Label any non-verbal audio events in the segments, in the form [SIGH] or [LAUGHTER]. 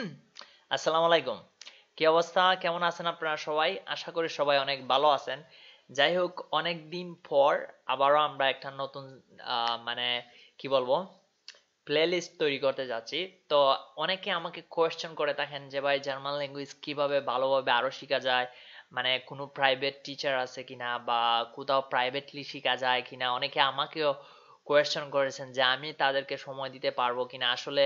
[CLEARS THROAT] আসসালামু আলাইকুম কি অবস্থা কেমন আছেন আপনারা সবাই আশা করি সবাই অনেক ভালো আছেন যাই হোক অনেক দিন পর আবারও আমরা একটা নতুন মানে কি বলবো প্লেলিস্ট তৈরি করতে যাচ্ছি তো অনেকে আমাকে কোয়েশ্চেন করে থাকেন যে ভাই জার্মান ল্যাঙ্গুয়েজ কিভাবে ভালোভাবে আরো শেখা যায় মানে কোনো প্রাইভেট টিচার আছে কিনা বা কোথাও প্রাইভেটলি শেখা যায় কিনা অনেকে আমাকেও কোয়েশ্চেন করেছেন যে আমি তাদেরকে সময় দিতে পারবো কিনা আসলে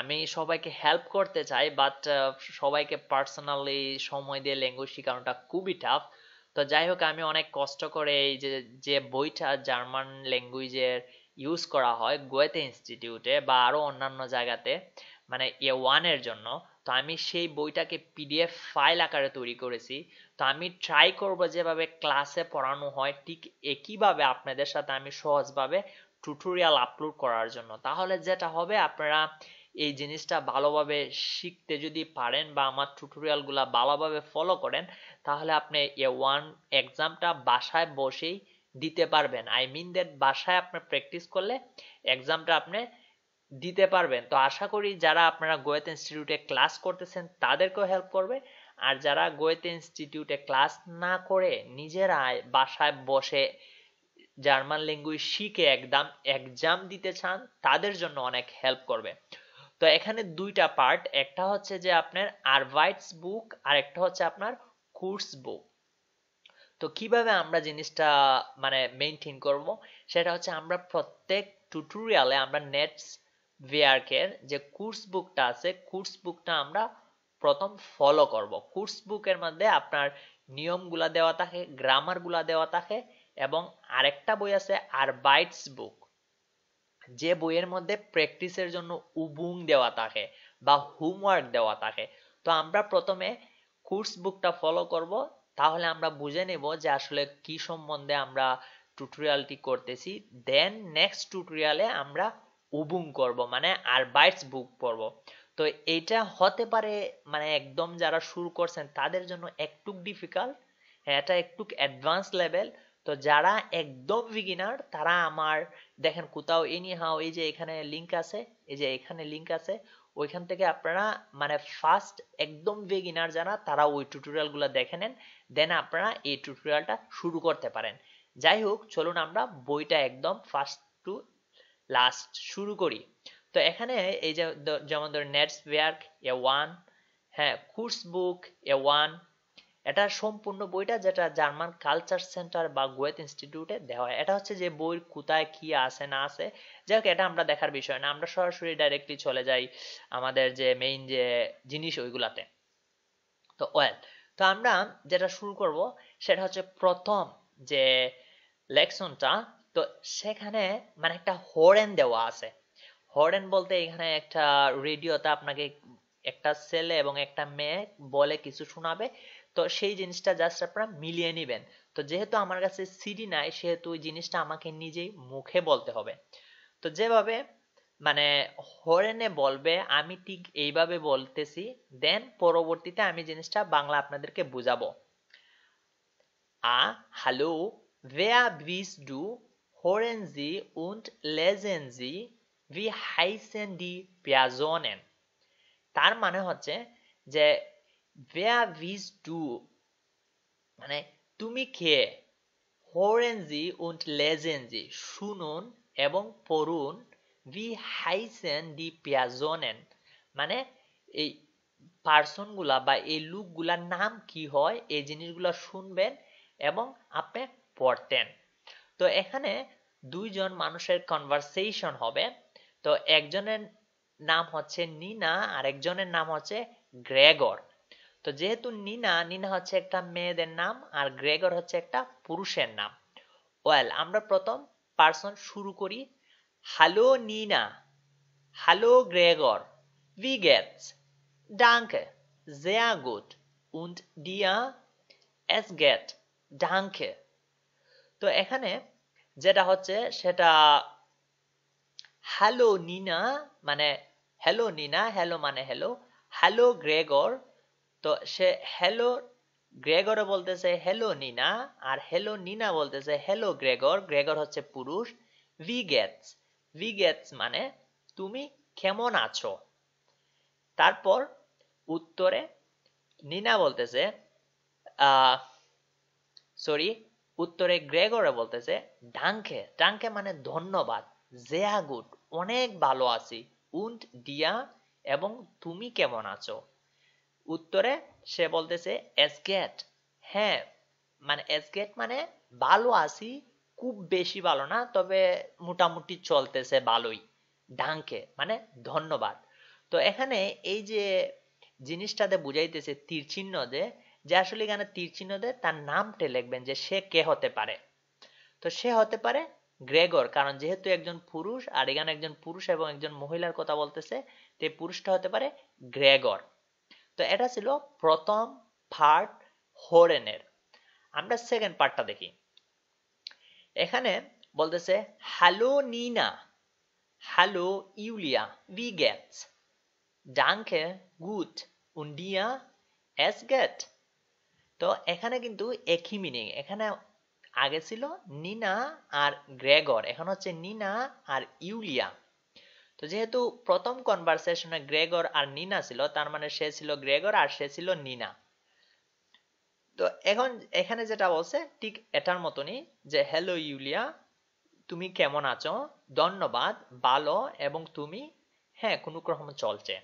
আমি সবাইকে হেল্প করতে চাই বাট uh, সবাইকে পার্সোনালি সময় দিয়ে ল্যাঙ্গুয়েজ শেখানোটা খুবই টাফ তো যাই হোক আমি অনেক কষ্ট করে এই যে যে বইটা জার্মান ল্যাঙ্গুয়েজের ইউজ করা হয় গোয়েতে ইনস্টিটিউটে বা আরও অন্যান্য জায়গাতে মানে এ ওয়ানের জন্য তো আমি সেই বইটাকে পিডিএফ ফাইল আকারে তৈরি করেছি তো আমি ট্রাই করব যেভাবে ক্লাসে পড়ানো হয় ঠিক একইভাবে আপনাদের সাথে আমি সহজভাবে টিউটোরিয়াল আপলোড করার জন্য তাহলে যেটা হবে আপনারা এই জিনিসটা ভালোভাবে শিখতে যদি পারেন বা আমার টিউটোরিয়ালগুলো ভালোভাবে ফলো করেন তাহলে আপনি এ ওয়ান এক্সামটা বাসায় বসেই দিতে পারবেন আই মিন দ্যাট বাসায় আপনি প্র্যাকটিস করলে এক্সামটা আপনি দিতে পারবেন তো আশা করি যারা আপনারা গোয়েত ইনস্টিটিউটে ক্লাস করতেছেন তাদেরকেও হেল্প করবে আর যারা গোয়েতে ইনস্টিটিউটে ক্লাস না করে নিজেরা বাসায় বসে জার্মান ল্যাঙ্গুয়েজ শিখে একদম এক্সাম দিতে চান তাদের জন্য অনেক হেল্প করবে তো এখানে দুইটা পার্ট একটা হচ্ছে যে আপনার আরভাইটস বুক আর একটা হচ্ছে আপনার কোর্স বুক তো কিভাবে আমরা জিনিসটা মানে মেনটেন করব সেটা হচ্ছে আমরা প্রত্যেক টিউটোরিয়ালে আমরা নেটস ভিআরকের যে কোর্স বুকটা আছে কোর্স বুকটা আমরা প্রথম ফলো করব কোর্স বুকের মধ্যে আপনার নিয়মগুলা দেওয়া থাকে গ্রামারগুলা দেওয়া থাকে এবং আরেকটা বই আছে আর বাইটস বুক যে বইয়ের মধ্যে প্র্যাকটিসের জন্য উবুং দেওয়া থাকে বা হোমওয়ার্ক দেওয়া থাকে তো আমরা প্রথমে কোর্স বুকটা ফলো করব তাহলে আমরা বুঝে নেব যে আসলে কি সম্বন্ধে আমরা টিউটোরিয়ালটি করতেছি দেন নেক্সট টিউটোরিয়ালে আমরা উবুং করব মানে আর বাইটস বুক পড়ব তো এটা হতে পারে মানে একদম যারা শুরু করছেন তাদের জন্য একটু ডিফিকাল্ট হ্যাঁ, এটা একটু অ্যাডভান্স লেভেল তো যারা একদম বিগিনার তারা আমার দেখেন কোথাও এনি হাও এই যে এখানে লিংক আছে এই যে এখানে লিংক আছে ওইখান থেকে আপনারা মানে ফার্স্ট একদম বিগিনার যারা তারা ওই টিউটোরিয়ালগুলো দেখে নেন দেন আপনারা এই টুটোরিয়ালটা শুরু করতে পারেন যাই হোক চলুন আমরা বইটা একদম ফার্স্ট টু লাস্ট শুরু করি তো এখানে এই যে যেমন ধর নেটস ওয়ার্ক এ ওয়ান হ্যাঁ কোর্স বুক এ ওয়ান এটা সম্পূর্ণ বইটা যেটা জার্মান কালচার সেন্টার বা গোয়েথ ইনস্টিটিউটে দেওয়া হয় এটা হচ্ছে যে বইয়ের কোথায় কি আছে না আছে যাই হোক এটা আমরা দেখার বিষয় না আমরা সরাসরি ডাইরেক্টলি চলে যাই আমাদের যে মেইন যে জিনিস ওইগুলাতে তো ওয়েল তো আমরা যেটা শুরু করব সেটা হচ্ছে প্রথম যে লেকশনটা তো সেখানে মানে একটা হরেন দেওয়া আছে হরেন বলতে এখানে একটা রেডিওতে আপনাকে একটা ছেলে এবং একটা মেয়ে বলে কিছু শোনাবে তো সেই জিনিসটা জাস্ট আপনারা মিলিয়ে নেবেন তো যেহেতু আমার কাছে সিডি নাই সেহেতু ওই জিনিসটা আমাকে নিজেই মুখে বলতে হবে তো যেভাবে মানে হরেনে বলবে আমি ঠিক এইভাবে বলতেছি দেন পরবর্তীতে আমি জিনিসটা বাংলা আপনাদেরকে বুঝাবো আ হ্যালো ভেয়া বিস ডু হোরেনজি উন্ট লেজেনজি ভি হাইসেন ডি পিয়াজনেন তার মানে হচ্ছে যে where these two মানে তুমি কে হোরেনজি und lesenজি শুনুন এবং পড়ুন ভি হাইসেন দি পিয়াজনেন মানে এই পার্সনগুলা বা এই লুকগুলার নাম কি হয় এই জিনিসগুলা শুনবেন এবং আপনি পড়তেন তো এখানে দুইজন মানুষের কনভারসেশন হবে তো একজনের নাম হচ্ছে নিনা আর একজনের নাম হচ্ছে গ্রেগর তো যেহেতু নিনা নিনা হচ্ছে একটা মেয়েদের নাম আর গ্রেগর হচ্ছে একটা পুরুষের নাম ওয়েল আমরা প্রথম পার্সন শুরু করি হ্যালো নিনা হ্যালো গ্রেগর ভি গেটস ডাঙ্কে জেয়া গুড উন্ড ডিয়া এস গেট ডাঙ্কে তো এখানে যেটা হচ্ছে সেটা হ্যালো নিনা মানে হ্যালো নিনা হ্যালো মানে হ্যালো হ্যালো গ্রেগর তো সে হ্যালো গ্রেগর বলতেছে হ্যালো নিনা আর হ্যালো নিনা বলতেছে হ্যালো গ্রেগর গ্রেগর হচ্ছে পুরুষ ভি গেটস ভি গেটস মানে তুমি কেমন আছো তারপর উত্তরে নিনা বলতেছে সরি উত্তরে গ্রেগরে বলতেছে ডাঙ্কে ডাঙ্কে মানে ধন্যবাদ জেয়া গুড অনেক ভালো আছি উন্ট দিয়া এবং তুমি কেমন আছো উত্তরে সে বলতেছে এস হ্যাঁ মানে এস মানে ভালো আছি খুব বেশি ভালো না তবে মোটামুটি চলতেছে ভালোই ডাঙ্কে মানে ধন্যবাদ তো এখানে এই যে জিনিসটাতে বুঝাইতেছে তীরচিহ্ন দে যে আসলে এখানে তীরচিহ্ন দে তার নামটা লিখবেন যে সে কে হতে পারে তো সে হতে পারে গ্রেগর কারণ যেহেতু একজন পুরুষ আর এখানে একজন পুরুষ এবং একজন মহিলার কথা বলতেছে তে পুরুষটা হতে পারে গ্রেগর তো এটা ছিল প্রথম পার্ট হরেনের আমরা সেকেন্ড পার্টটা দেখি এখানে বলতেছে হ্যালো নিনা হ্যালো ইউলিয়া ভি গেটস ডাঙ্কে গুড উন্ডিয়া এস গেট তো এখানে কিন্তু একই মিনিং এখানে আগে ছিল নিনা আর গ্রেগর এখন হচ্ছে নিনা আর ইউলিয়া তো যেহেতু প্রথম কনভারসেশনে গ্রেগর আর নিনা ছিল তার মানে সে ছিল গ্রেগর আর সে ছিল নিনা তো এখন এখানে যেটা বলছে ঠিক এটার মতনই যে হ্যালো ইউলিয়া তুমি কেমন আছো ধন্যবাদ ভালো এবং তুমি হ্যাঁ কোনো ক্রম চলছে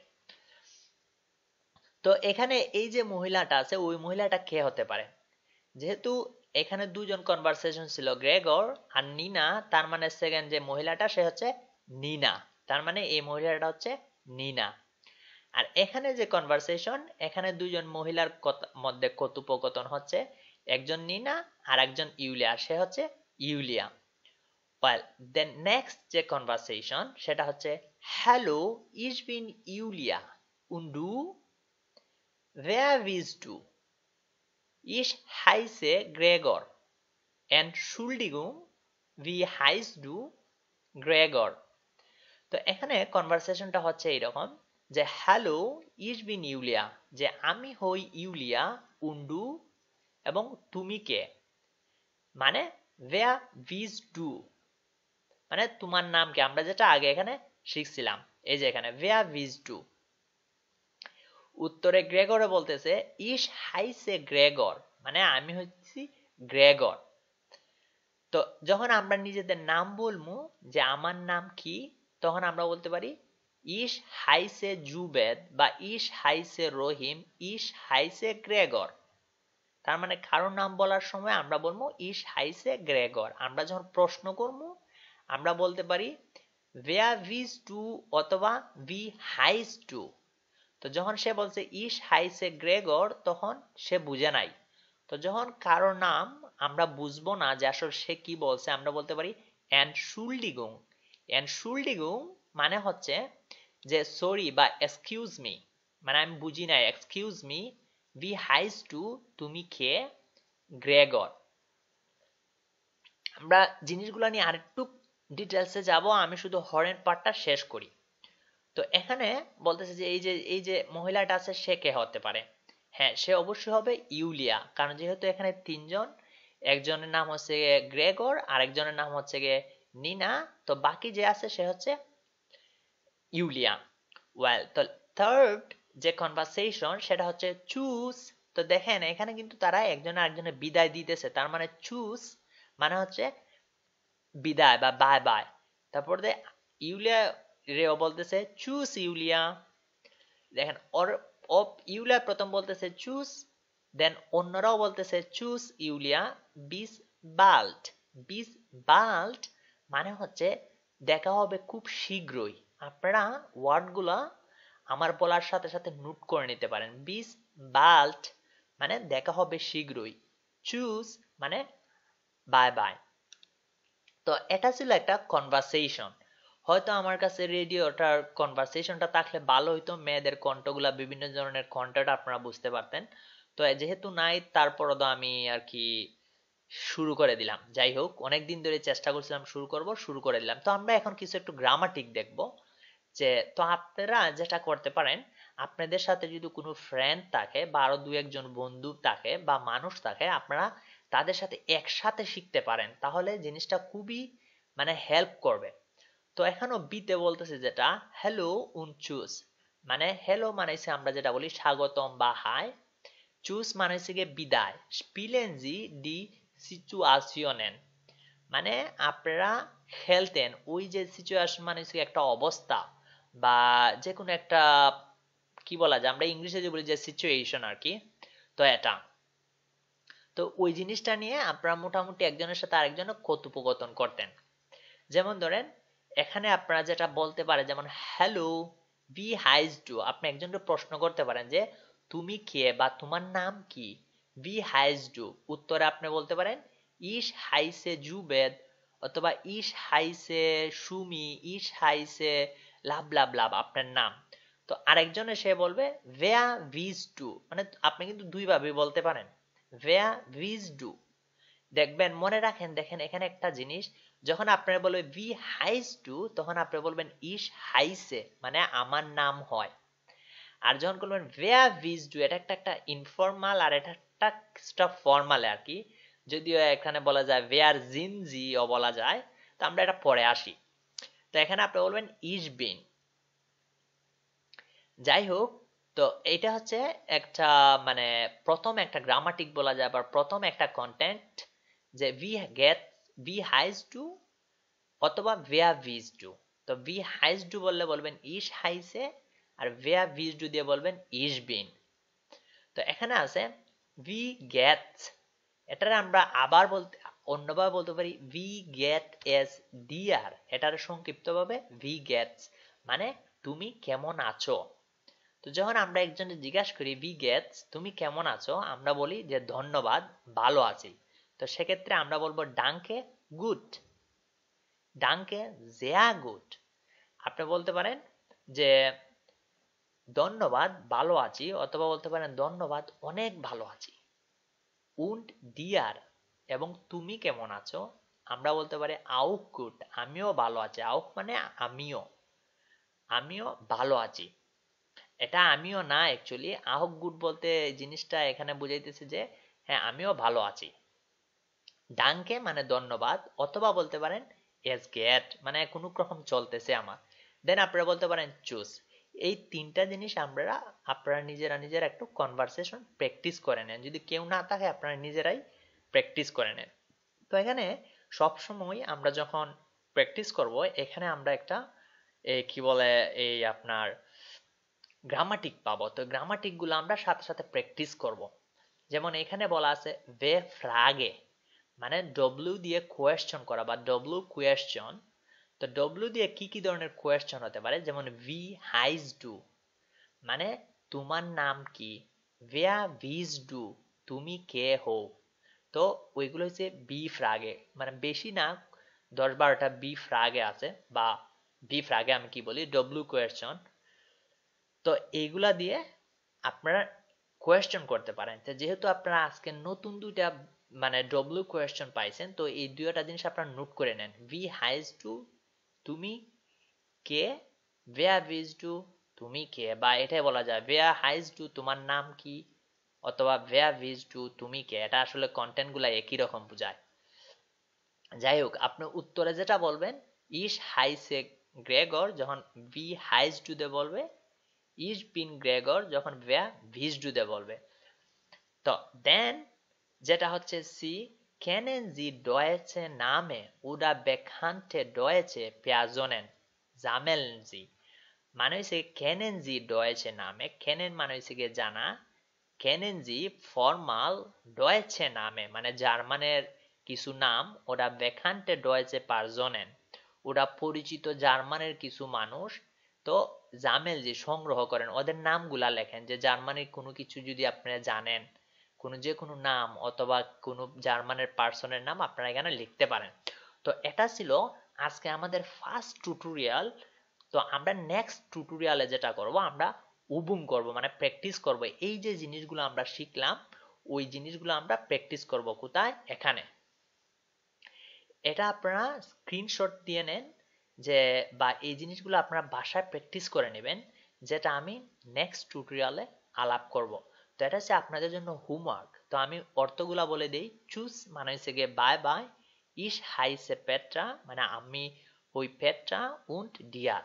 তো এখানে এই যে মহিলাটা আছে ওই মহিলাটা কে হতে পারে যেহেতু এখানে দুজন কনভারসেশন ছিল গ্রেগর আর নিনা তার মানে সেকেন্ড যে মহিলাটা সে হচ্ছে নিনা তার মানে এই মহিলাটা হচ্ছে নিনা আর এখানে যে কনভারসেশন এখানে দুজন মহিলার মধ্যে কথোপকথন হচ্ছে একজন নিনা আর একজন ইউলিয়া সে হচ্ছে ইউলিয়া ওয়েল দেন নেক্সট যে কনভারসেশন সেটা হচ্ছে হ্যালো ইজ বিন ইউলিয়া উন্ডু ভেয়ার ইজ টু ইস হাইসে গ্রেগর অ্যান্ড শুল্ডিগুম ভি হাইস ডু গ্রেগর তো এখানে কনভারসেশনটা হচ্ছে এইরকম যে হ্যালো ইজ বিন ইউলিয়া যে আমি হই ইউলিয়া উন্ডু এবং তুমি কে মানে ভেয়া ভিজ ডু মানে তোমার নাম কি আমরা যেটা আগে এখানে শিখছিলাম এই যে এখানে ভেয়া ভিজ ডু উত্তরে গ্রেগরে বলতেছে ইস হাইসে গ্রেগর মানে আমি হচ্ছি গ্রেগর তো যখন আমরা নিজেদের নাম বলবো যে আমার নাম কি তখন আমরা বলতে পারি ইস হাইসে জুবেদ বা ইস হাইসে রহিম ইস হাইসে গ্রেগর তার মানে কারোর নাম বলার সময় আমরা বলবো ইস হাইসে গ্রেগর আমরা যখন প্রশ্ন করবো আমরা বলতে পারি ভেয়া ভিজ টু অথবা ভি হাইস টু তো যখন সে বলছে ইস হাইসে গ্রেগর তখন সে বুঝে নাই তো যখন কারোর নাম আমরা বুঝবো না যে আসলে সে কি বলছে আমরা বলতে পারি অ্যান্ড শুল্ডিগুং অ্যান্ড মানে হচ্ছে যে সরি বা এক্সকিউজ মি মানে আমি বুঝি নাই এক্সকিউজ মি বি হাইস টু তুমি খেয়ে গ্রেগর আমরা জিনিসগুলো নিয়ে আরেকটু ডিটেলসে যাব আমি শুধু হরেন পার্টটা শেষ করি তো এখানে বলতেছে যে এই যে এই যে মহিলাটা আছে সে কে হতে পারে হ্যাঁ সে অবশ্যই হবে ইউলিয়া কারণ যেহেতু এখানে তিনজন একজনের নাম হচ্ছে গ্রেগর আরেকজনের নাম হচ্ছে গিয়ে নিনা তো বাকি যে আছে সে হচ্ছে ইউলিয়া ওয়েল তো থার্ড যে কনভারসেশন সেটা হচ্ছে চুজ তো দেখেন এখানে কিন্তু তারা একজন আরেকজনে বিদায় দিতেছে তার মানে চুজ মানে হচ্ছে বিদায় বা বাই বাই তারপর দে ইউলিয়া রেও বলতেছে চুজ ইউলিয়া দেখেন ওর অফ ইউলিয়া প্রথম বলতেছে চুজ দেন অন্যরাও বলতেছে চুজ ইউলিয়া বিস বাল্ট বিস বাল্ট মানে হচ্ছে দেখা হবে খুব শীঘ্রই আপনারা ওয়ার্ডগুলা আমার বলার সাথে সাথে নোট করে নিতে পারেন বিস বাল্ট মানে দেখা হবে শীঘ্রই চুজ মানে বাই বাই তো এটা ছিল একটা কনভারসেশন হয়তো আমার কাছে রেডিওটার কনভারসেশনটা থাকলে ভালো হইতো মেয়েদের কণ্ঠগুলা বিভিন্ন ধরনের কণ্ঠটা আপনারা বুঝতে পারতেন তো যেহেতু নাই তারপরও তো আমি আর কি শুরু করে দিলাম যাই হোক অনেক দিন ধরে চেষ্টা করছিলাম শুরু করব শুরু করে দিলাম তো আমরা এখন কিছু একটু গ্রামাটিক দেখব যে তো আপনারা যেটা করতে পারেন আপনাদের সাথে যদি কোনো ফ্রেন্ড থাকে বা আরো দু একজন বন্ধু থাকে বা মানুষ থাকে আপনারা তাদের সাথে একসাথে শিখতে পারেন তাহলে জিনিসটা খুবই মানে হেল্প করবে তো এখানেও বিতে বলতেছে যেটা হ্যালো উনচুস মানে হ্যালো মানেছে আমরা যেটা বলি স্বাগতম বা হাই চুস মানে হচ্ছে বিদায় স্পিলেনজি ডি সিচুয়াশনেন মানে আপনারা খেলতেন ওই যে সিচুয়েশন মানে হচ্ছে একটা অবস্থা বা যে কোনো একটা কি বলা যায় আমরা ইংলিশে যে বলি যে সিচুয়েশন আর কি তো এটা তো ওই জিনিসটা নিয়ে আপনারা মোটামুটি একজনের সাথে আরেকজনের কথোপকথন করতেন যেমন ধরেন এখানে আপনারা যেটা বলতে পারে যেমন হ্যালো বি হাইজ টু আপনি একজনকে প্রশ্ন করতে পারেন যে তুমি কে বা তোমার নাম কি বি হাইজ জু উত্তরে আপনি বলতে পারেন ইস হাইসে জুবেদ অথবা ইস হাইসে সুমি ইস হাইসে লাভ লাভ লাভ আপনার নাম তো আরেকজন এসে বলবে ভেয়া ভিজ টু মানে আপনি কিন্তু দুইভাবে বলতে পারেন ভেয়া ভিজ ডু দেখবেন মনে রাখেন দেখেন এখানে একটা জিনিস যখন আপনারা বলবে ভি হাইস টু তখন আপনি বলবেন ইস হাইসে মানে আমার নাম হয় আর যখন বলবেন ভেয়া ভিজ ডু এটা একটা একটা ইনফর্মাল আর এটা একটা স্টাফ ফর্মালে আর কি যদিও এখানে বলা যায় ভেয়ার জিন ও বলা যায় তো আমরা এটা পরে আসি তো এখানে আপনি বলবেন ইজ বিন যাই হোক তো এটা হচ্ছে একটা মানে প্রথম একটা গ্রামাটিক বলা যায় বা প্রথম একটা কন্টেন্ট যে ভি গেট ভি হাইজ টু অথবা ভেয়া ভিজ টু তো ভি হাইজ টু বললে বলবেন ইস হাইসে আর ভেয়া ভিজ টু দিয়ে বলবেন ইস বিন তো এখানে আছে we get এটার আমরা আবার বলতে অন্যভাবে বলতে পারি উই গেট এস ডিয়ার এটার সংক্ষিপ্তভাবে we গেটস মানে তুমি কেমন আছো তো যখন আমরা একজনকে জিজ্ঞাসা করি we গেটস তুমি কেমন আছো আমরা বলি যে ধন্যবাদ ভালো আছি তো সেক্ষেত্রে আমরা বলবো ডাঙ্কে গুড ডাঙ্কে জেয়া গুড আপনি বলতে পারেন যে ধন্যবাদ ভালো আছি অথবা বলতে পারেন ধন্যবাদ অনেক ভালো আছি উন্ড ডিয়ার এবং তুমি কেমন আছো আমরা বলতে পারি আউক গুড আমিও ভালো আছি আউক মানে আমিও আমিও ভালো আছি এটা আমিও না অ্যাকচুয়ালি আহক গুড বলতে জিনিসটা এখানে বুঝাইতেছে যে হ্যাঁ আমিও ভালো আছি ডাঙ্কে মানে ধন্যবাদ অথবা বলতে পারেন এস গেট মানে কোনো রকম চলতেছে আমার দেন আপনারা বলতে পারেন চুজ এই তিনটা জিনিস আমরা আপনারা নিজেরা নিজেরা একটু কনভারসেশন প্র্যাকটিস করে নেন যদি কেউ না থাকে আপনারা নিজেরাই প্র্যাকটিস করে নেন তো এখানে সবসময় আমরা যখন প্র্যাকটিস করব এখানে আমরা একটা এই কি বলে এই আপনার গ্রামাটিক পাবো তো গ্রামাটিকগুলো আমরা সাথে সাথে প্র্যাকটিস করব যেমন এখানে বলা আছে ভে ফ্রাগে মানে ডব্লিউ দিয়ে কোয়েশ্চন করা বা ডব্লিউ কোয়েশ্চন তো ডব্লিউ দিয়ে কি কি ধরনের কোয়েশ্চেন হতে পারে যেমন ভি হাইজ ডু মানে তোমার নাম কি ভেয়া ভিজ ডু তুমি কে হো তো ওইগুলো হচ্ছে বি ফ্রাগে মানে বেশি না দশ বারোটা বি ফ্রাগে আছে বা বি ফ্রাগে আমি কি বলি ডব্লিউ কোয়েশ্চন তো এইগুলা দিয়ে আপনারা কোয়েশ্চন করতে পারেন তো যেহেতু আপনারা আজকে নতুন দুইটা মানে ডব্লিউ কোয়েশ্চন পাইছেন তো এই দুইটা জিনিস আপনারা নোট করে নেন ভি হাইজ টু তুমি কে ওয়্যার ভিজ টু তুমি কে বা এটাই বলা যায় ওয়্যার হাইজ টু তোমার নাম কি অথবা ওয়্যার ভিজ টু তুমি কে এটা আসলে কন্টেন্ট গুলা একই রকম বোঝায় যাই হোক আপনি উত্তরে যেটা বলবেন ইস হাইসে গ্রেগর যখন বি হাইজ টু দে বলবে ইজ বিন গ্রেগর যখন ভেয়া ভিজ টু দে বলবে তো দেন যেটা হচ্ছে সি Kennen Sie deutsche Name oder bekannte deutsche Personen? Sammeln Sie. মানে হয়েছে কেনেন জি ডয়েছে নামে কেনেন মানে হয়েছে গিয়ে জানা কেনেন জি ফর্মাল ডয়েছে নামে মানে জার্মানের কিছু নাম ওরা বেখান্টে ডয়েছে পারজনেন ওরা পরিচিত জার্মানের কিছু মানুষ তো জামেল জি সংগ্রহ করেন ওদের নামগুলা লেখেন যে জার্মানির কোনো কিছু যদি আপনারা জানেন কোনো যে কোনো নাম অথবা কোনো জার্মানের পার্সনের নাম আপনারা এখানে লিখতে পারেন তো এটা ছিল আজকে আমাদের ফার্স্ট টিউটোরিয়াল তো আমরা নেক্সট টুটোরিয়ালে যেটা করব আমরা উবুম করব মানে প্র্যাকটিস করব এই যে জিনিসগুলো আমরা শিখলাম ওই জিনিসগুলো আমরা প্র্যাকটিস করব কোথায় এখানে এটা আপনারা স্ক্রিনশট দিয়ে নেন যে বা এই জিনিসগুলো আপনারা বাসায় প্র্যাকটিস করে নেবেন যেটা আমি নেক্সট টুটোরিয়ালে আলাপ করব তো এটা হচ্ছে আপনাদের জন্য হোমওয়ার্ক তো আমি অর্থগুলা বলে দেই চুজ মানে হচ্ছে গিয়ে বাই বাই ইস হাইসে পেট্রা মানে আমি ওই পেট্রা উন্ট ডিয়ার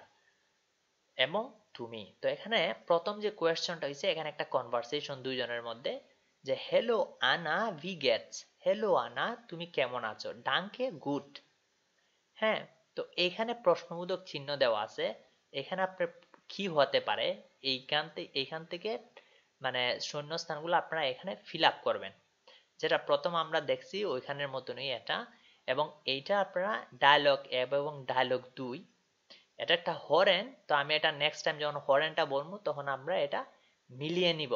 এবং তুমি তো এখানে প্রথম যে কোয়েশ্চনটা হয়েছে এখানে একটা কনভারসেশন দুইজনের মধ্যে যে হ্যালো আনা ভি গেটস হ্যালো আনা তুমি কেমন আছো ডাঙ্কে গুড হ্যাঁ তো এখানে প্রশ্নবোধক চিহ্ন দেওয়া আছে এখানে আপনার কি হতে পারে এইখান থেকে এইখান থেকে মানে শূন্য স্থানগুলো আপনারা এখানে ফিল করবেন যেটা প্রথম আমরা দেখছি ওইখানের মতনই এটা এবং এইটা আপনারা ডায়লগ অ্যাপ এবং ডায়লগ দুই এটা একটা হরেন তো আমি এটা নেক্সট টাইম যখন হরেনটা বলবো তখন আমরা এটা মিলিয়ে নিব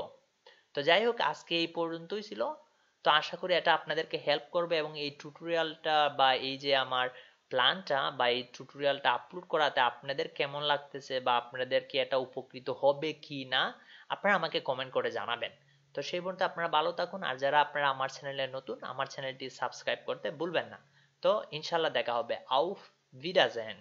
তো যাই হোক আজকে এই পর্যন্তই ছিল তো আশা করি এটা আপনাদেরকে হেল্প করবে এবং এই টিউটোরিয়ালটা বা এই যে আমার প্ল্যানটা বা এই টিউটোরিয়ালটা আপলোড করাতে আপনাদের কেমন লাগতেছে বা আপনাদের কি এটা উপকৃত হবে কি না আপনারা আমাকে কমেন্ট করে জানাবেন তো সেই পর্যন্ত আপনারা ভালো থাকুন আর যারা আপনারা আমার চ্যানেলে নতুন আমার চ্যানেলটি সাবস্ক্রাইব করতে ভুলবেন না তো ইনশাল্লাহ দেখা হবে আউফ ভিডাজেন